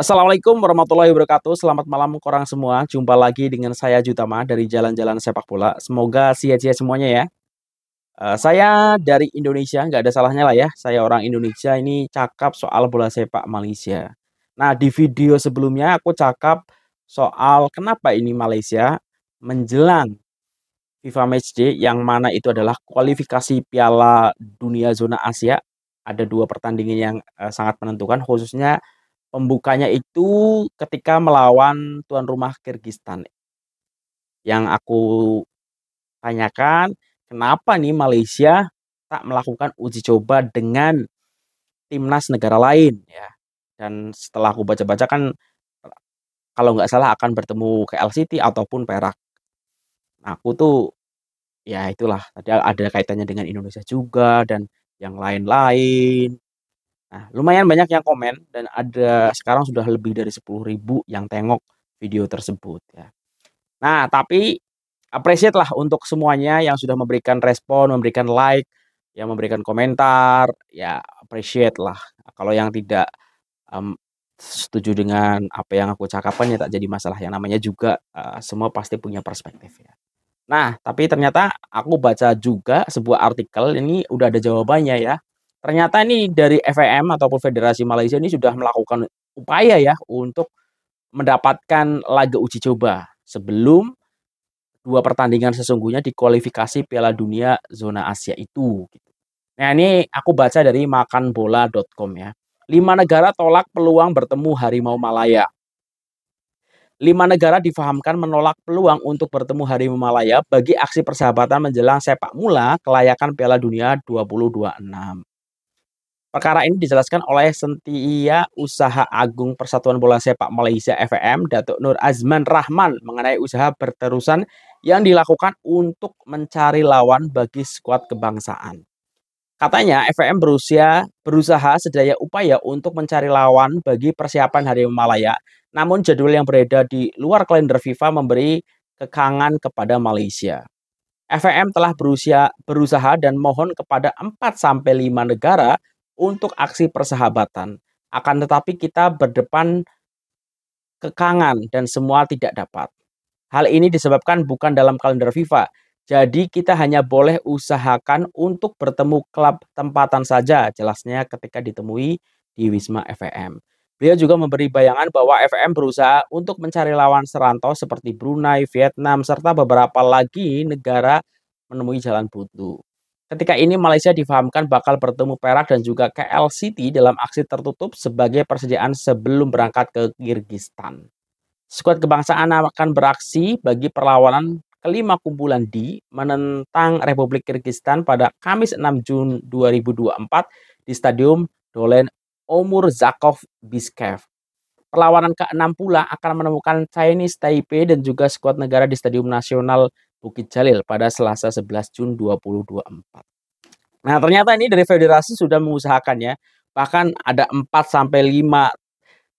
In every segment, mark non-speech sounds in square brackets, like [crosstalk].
Assalamualaikum warahmatullahi wabarakatuh. Selamat malam korang semua. Jumpa lagi dengan saya Jutama dari Jalan-Jalan Sepak Bola. Semoga sia-sia semuanya ya. Eh, saya dari Indonesia, nggak ada salahnya lah ya. Saya orang Indonesia ini cakap soal bola sepak Malaysia. Nah di video sebelumnya aku cakap soal kenapa ini Malaysia menjelang FIFA Matchday yang mana itu adalah kualifikasi Piala Dunia Zona Asia. Ada dua pertandingan yang eh, sangat menentukan, khususnya pembukanya itu ketika melawan tuan rumah Kyrgyzstan. Yang aku tanyakan, kenapa nih Malaysia tak melakukan uji coba dengan timnas negara lain ya. Dan setelah aku baca-baca kan kalau nggak salah akan bertemu KL City ataupun Perak. Nah, aku tuh ya itulah tadi ada kaitannya dengan Indonesia juga dan yang lain-lain Nah, lumayan banyak yang komen dan ada sekarang sudah lebih dari ribu yang tengok video tersebut ya. Nah, tapi appreciate lah untuk semuanya yang sudah memberikan respon, memberikan like, yang memberikan komentar, ya appreciate lah. Kalau yang tidak um, setuju dengan apa yang aku cakapkan ya tak jadi masalah. Yang namanya juga uh, semua pasti punya perspektif ya. Nah, tapi ternyata aku baca juga sebuah artikel ini udah ada jawabannya ya Ternyata ini dari FEM ataupun Federasi Malaysia ini sudah melakukan upaya ya untuk mendapatkan laga uji coba sebelum dua pertandingan sesungguhnya di kualifikasi Piala Dunia zona Asia itu. Nah ini aku baca dari makanbola.com ya. Lima negara tolak peluang bertemu Harimau Malaya. Lima negara difahamkan menolak peluang untuk bertemu Harimau Malaya bagi aksi persahabatan menjelang sepak mula kelayakan Piala Dunia 2026. Perkara ini dijelaskan oleh Sentia Usaha Agung Persatuan Bola Sepak Malaysia FM, Datuk Nur Azman Rahman mengenai usaha berterusan yang dilakukan untuk mencari lawan bagi skuad kebangsaan. Katanya FM berusia berusaha sedaya upaya untuk mencari lawan bagi persiapan hari Malaya, namun jadwal yang beredar di luar kalender FIFA memberi kekangan kepada Malaysia. F.M telah berusia, berusaha dan mohon kepada 4 sampai 5 negara untuk aksi persahabatan. Akan tetapi kita berdepan kekangan dan semua tidak dapat. Hal ini disebabkan bukan dalam kalender FIFA. Jadi kita hanya boleh usahakan untuk bertemu klub tempatan saja, jelasnya ketika ditemui di Wisma FM. Beliau juga memberi bayangan bahwa FM berusaha untuk mencari lawan serantau seperti Brunei, Vietnam, serta beberapa lagi negara menemui jalan buntu. Ketika ini Malaysia difahamkan bakal bertemu Perak dan juga KL City dalam aksi tertutup sebagai persediaan sebelum berangkat ke Kirgistan. Skuad kebangsaan akan beraksi bagi perlawanan kelima kumpulan D menentang Republik Kirgistan pada Kamis 6 Jun 2024 di Stadium Dolen Omur Zakov Biskev. Perlawanan ke-6 pula akan menemukan Chinese Taipei dan juga skuad negara di Stadium Nasional Bukit Jalil pada Selasa 11 Jun 2024. Nah, ternyata ini dari federasi sudah mengusahakannya. Bahkan ada 4 sampai 5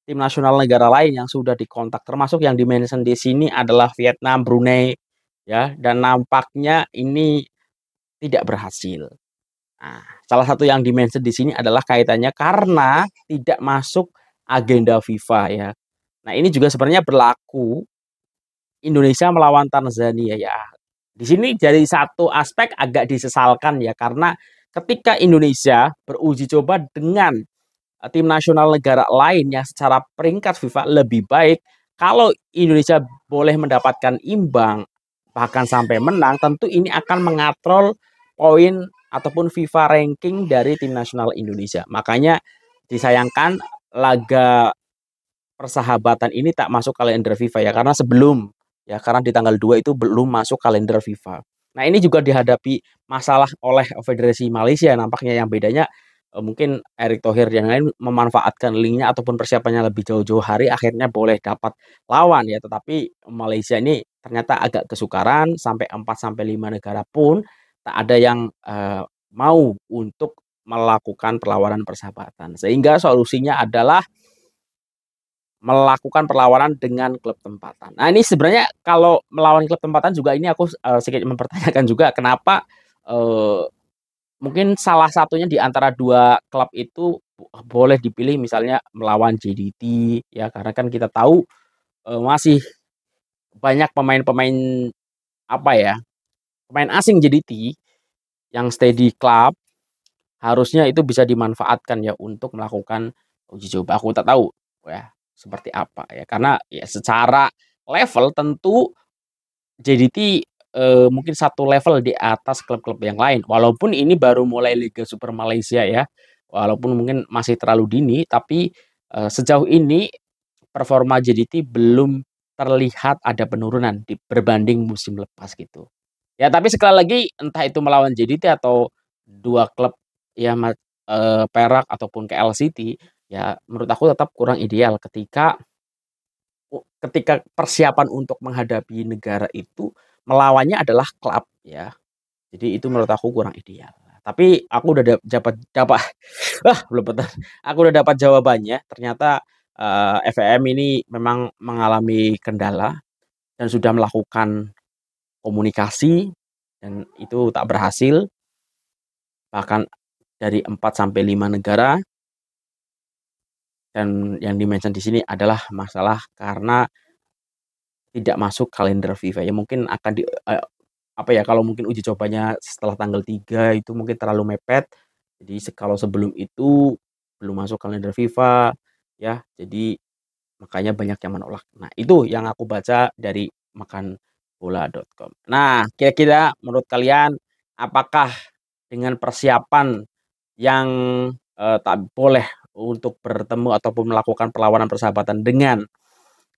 tim nasional negara lain yang sudah dikontak termasuk yang dimention di sini adalah Vietnam, Brunei ya dan nampaknya ini tidak berhasil. Nah, salah satu yang dimention di sini adalah kaitannya karena tidak masuk agenda FIFA ya. Nah, ini juga sebenarnya berlaku Indonesia melawan Tanzania ya. Di sini dari satu aspek agak disesalkan ya karena ketika Indonesia beruji coba dengan eh, tim nasional negara lain yang secara peringkat FIFA lebih baik, kalau Indonesia boleh mendapatkan imbang bahkan sampai menang, tentu ini akan mengatrol poin ataupun FIFA ranking dari tim nasional Indonesia. Makanya disayangkan laga persahabatan ini tak masuk kalender FIFA ya karena sebelum ya karena di tanggal 2 itu belum masuk kalender FIFA. Nah, ini juga dihadapi masalah oleh Federasi Malaysia nampaknya yang bedanya eh, mungkin Erick Thohir yang lain memanfaatkan linknya ataupun persiapannya lebih jauh-jauh hari akhirnya boleh dapat lawan ya tetapi Malaysia ini ternyata agak kesukaran sampai 4 sampai 5 negara pun tak ada yang eh, mau untuk melakukan perlawanan persahabatan sehingga solusinya adalah melakukan perlawanan dengan klub tempatan. Nah ini sebenarnya kalau melawan klub tempatan juga ini aku uh, sedikit mempertanyakan juga kenapa uh, mungkin salah satunya di antara dua klub itu boleh dipilih misalnya melawan JDT ya karena kan kita tahu uh, masih banyak pemain-pemain apa ya pemain asing JDT yang steady di klub harusnya itu bisa dimanfaatkan ya untuk melakukan uji coba. Aku tak tahu ya seperti apa ya karena ya secara level tentu JDT e, eh, mungkin satu level di atas klub-klub yang lain walaupun ini baru mulai Liga Super Malaysia ya walaupun mungkin masih terlalu dini tapi e, sejauh ini performa JDT belum terlihat ada penurunan di, berbanding musim lepas gitu ya tapi sekali lagi entah itu melawan JDT atau dua klub ya e, Perak ataupun KL City ya menurut aku tetap kurang ideal ketika ketika persiapan untuk menghadapi negara itu melawannya adalah klub ya. Jadi itu menurut aku kurang ideal. Tapi aku udah dapat dapat [laughs] ah belum betul. Aku udah dapat jawabannya. Ternyata uh, ini memang mengalami kendala dan sudah melakukan komunikasi dan itu tak berhasil. Bahkan dari 4 sampai 5 negara dan yang dimention di sini adalah masalah karena tidak masuk kalender FIFA ya mungkin akan di eh, apa ya kalau mungkin uji cobanya setelah tanggal 3 itu mungkin terlalu mepet jadi kalau sebelum itu belum masuk kalender FIFA ya jadi makanya banyak yang menolak nah itu yang aku baca dari makan bola.com nah kira-kira menurut kalian apakah dengan persiapan yang eh, tak boleh untuk bertemu ataupun melakukan perlawanan persahabatan dengan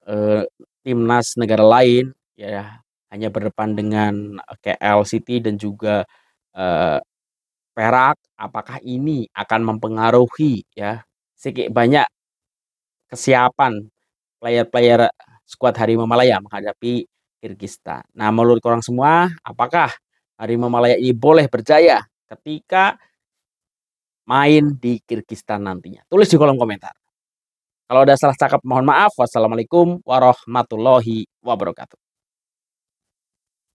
eh, timnas negara lain ya hanya berdepan dengan eh, KL City dan juga eh, Perak apakah ini akan mempengaruhi ya sedikit banyak kesiapan player-player skuad Harimau Malaya menghadapi Kirgistan. Nah, menurut orang semua, apakah Harimau Malaya ini boleh berjaya ketika main di Kirgistan nantinya. Tulis di kolom komentar. Kalau ada salah cakap mohon maaf. Wassalamualaikum warahmatullahi wabarakatuh.